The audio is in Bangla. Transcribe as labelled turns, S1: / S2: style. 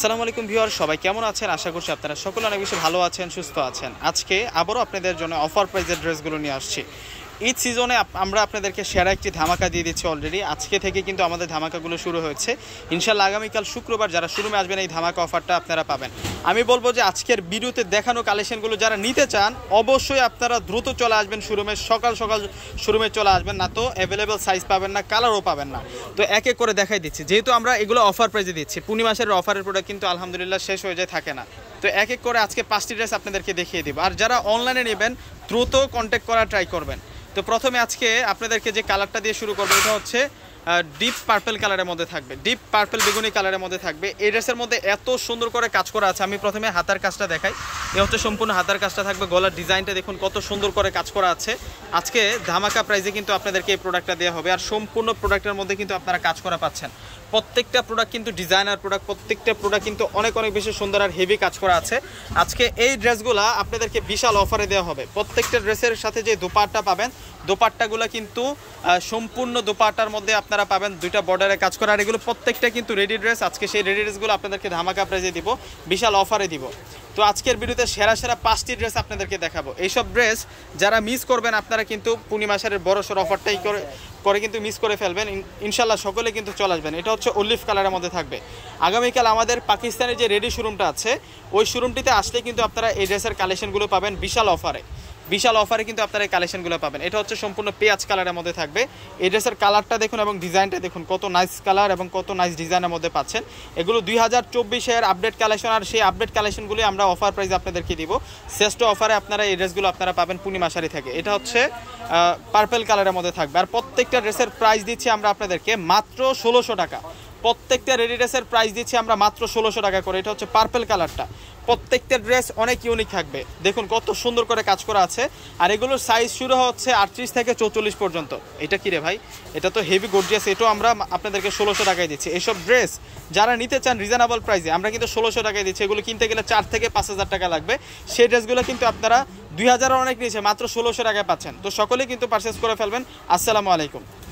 S1: আসসালামু আলাইকুম ভিউয়ার সবাই কেমন আছেন আশা করছি আপনারা সকলে অনেক বেশি ভালো আছেন সুস্থ আছেন আজকে আবারও আপনাদের জন্য অফার প্রাইজের ড্রেসগুলো নিয়ে আসছি ঈদ সিজনে আমরা আপনাদেরকে সেরা একটি ধামাকা দিয়ে দিচ্ছি অলরেডি আজকে থেকে কিন্তু আমাদের ধামাকাগুলো শুরু হয়েছে ইনশাল্লাহ আগামীকাল শুক্রবার যারা শুরু আসবেন এই ধামাকা অফারটা আপনারা পাবেন আমি বলবো যে আজকের বিরুতে দেখানো কালেকশনগুলো যারা নিতে চান অবশ্যই আপনারা দ্রুত চলে আসবেন শোরুমে সকাল সকাল শোরুমে চলে আসবেন না তো অ্যাভেলেবেল সাইজ পাবেন না কালারও পাবেন না তো এক এক করে দেখাই দিচ্ছি যেহেতু আমরা এগুলো অফার প্রাইজে দিচ্ছি পূর্ণিমাসের অফারের প্রোডাক্ট কিন্তু আলহামদুলিল্লাহ শেষ হয়ে যায় থাকে না তো এক এক করে আজকে পাঁচটি ড্রেস আপনাদেরকে দেখিয়ে দিব আর যারা অনলাইনে নেবেন দ্রুত কন্ট্যাক্ট করা ট্রাই করবেন তো প্রথমে আজকে আপনাদেরকে যে কালারটা দিয়ে শুরু করবো এটা হচ্ছে ডিপ পার্পেল কালারের মধ্যে থাকবে ডিপ পার্পেল বেগুনি কালারের মধ্যে থাকবে এই ড্রেসের মধ্যে এত সুন্দর করে কাজ করা আছে আমি প্রথমে হাতার কাজটা দেখাই এ হচ্ছে সম্পূর্ণ হাতার কাজটা থাকবে গলার ডিজাইনটা দেখুন কত সুন্দর করে কাজ করা আছে আজকে ধামাকা প্রাইজে কিন্তু আপনাদেরকে এই প্রোডাক্টটা দেওয়া হবে আর সম্পূর্ণ প্রোডাক্টের মধ্যে কিন্তু আপনারা কাজ করা পাচ্ছেন প্রত্যেকটা প্রোডাক্ট কিন্তু ডিজাইনার প্রোডাক্ট প্রত্যেকটা প্রোডাক্ট কিন্তু অনেক অনেক বেশি সুন্দর আর হেভি কাজ করা আছে আজকে এই ড্রেসগুলো আপনাদেরকে বিশাল অফারে দেওয়া হবে প্রত্যেকটা ড্রেসের সাথে যে দোপাট্টা পাবেন দোপাট্টাগুলো কিন্তু সম্পূর্ণ দোপাট্টার মধ্যে আপনারা পাবেন দুইটা বর্ডারে কাজ করা আর এগুলো প্রত্যেকটা কিন্তু রেডি ড্রেস আজকে সেই রেডি ড্রেসগুলো আপনাদেরকে ধামাকা প্রাইজে দিব বিশাল অফারে দিব তো আজকের ভিডিওতে শীতের সেরা সেরা পাঁচটি ড্রেস আপনাদেরকে দেখাবো এইসব ড্রেস যারা মিস করবেন আপনারা কিন্তু পূর্ণিমা সারের বড়সড় অফারটাই করে করে কিন্তু মিস করে ফেলবেন ইনশাল্লাহ সকলে কিন্তু চলে আসবেন এটা হচ্ছে অলিভ কালারের মধ্যে থাকবে আগামীকাল আমাদের পাকিস্তানের যে রেডি শোরুমটা আছে ওই শোরুমটিতে আসলে কিন্তু আপনারা এই ড্রেসের কালেকশনগুলো পাবেন বিশাল অফারে বিশাল অফারে কিন্তু আপনারা এই কালেকশনগুলো পাবেন এটা হচ্ছে সম্পূর্ণ পেঁয়াজ কালারের মধ্যে থাকবে এই ড্রেসের কালারটা দেখুন এবং ডিজাইনটা দেখুন কত নাইস কালার এবং কত নাইস ডিজাইনের মধ্যে পাচ্ছেন এগুলো দুই হাজার চব্বিশের আপডেট কালেকশন আর সেই আপডেট কালেকশনগুলি আমরা অফার প্রাইস আপনাদেরকে দিব শ্রেষ্ঠ অফারে আপনারা এই ড্রেসগুলো আপনারা পাবেন পূর্ণিমাশারি থেকে এটা হচ্ছে পার্পেল কালারের মধ্যে থাকবে আর প্রত্যেকটা ড্রেসের প্রাইস দিচ্ছি আমরা আপনাদেরকে মাত্র ষোলোশো টাকা প্রত্যেকটা রেডিড্রেসের প্রাইস দিচ্ছি আমরা মাত্র ষোলোশো টাকা করে এটা হচ্ছে পার্পেল কালারটা প্রত্যেকটা ড্রেস অনেক ইউনিক থাকবে দেখুন কত সুন্দর করে কাজ করা আছে আর এগুলোর সাইজ শুরু হচ্ছে আটত্রিশ থেকে চৌচল্লিশ পর্যন্ত এটা কিরে রে ভাই এটা তো হেভি গর্জিয়াস এটাও আমরা আপনাদেরকে ষোলোশো টাকায় দিচ্ছি এসব ড্রেস যারা নিতে চান রিজনেবল প্রাইসে আমরা কিন্তু ষোলোশো টাকায় দিচ্ছি এগুলো কিনতে গেলে চার থেকে পাঁচ হাজার টাকা লাগবে সেই ড্রেসগুলো কিন্তু আপনারা দুই হাজার অনেক নিয়েছে মাত্র ষোলোশো টাকায় পাচ্ছেন তো সকলেই কিন্তু পারচেস করে ফেলবেন আসসালামু আলাইকুম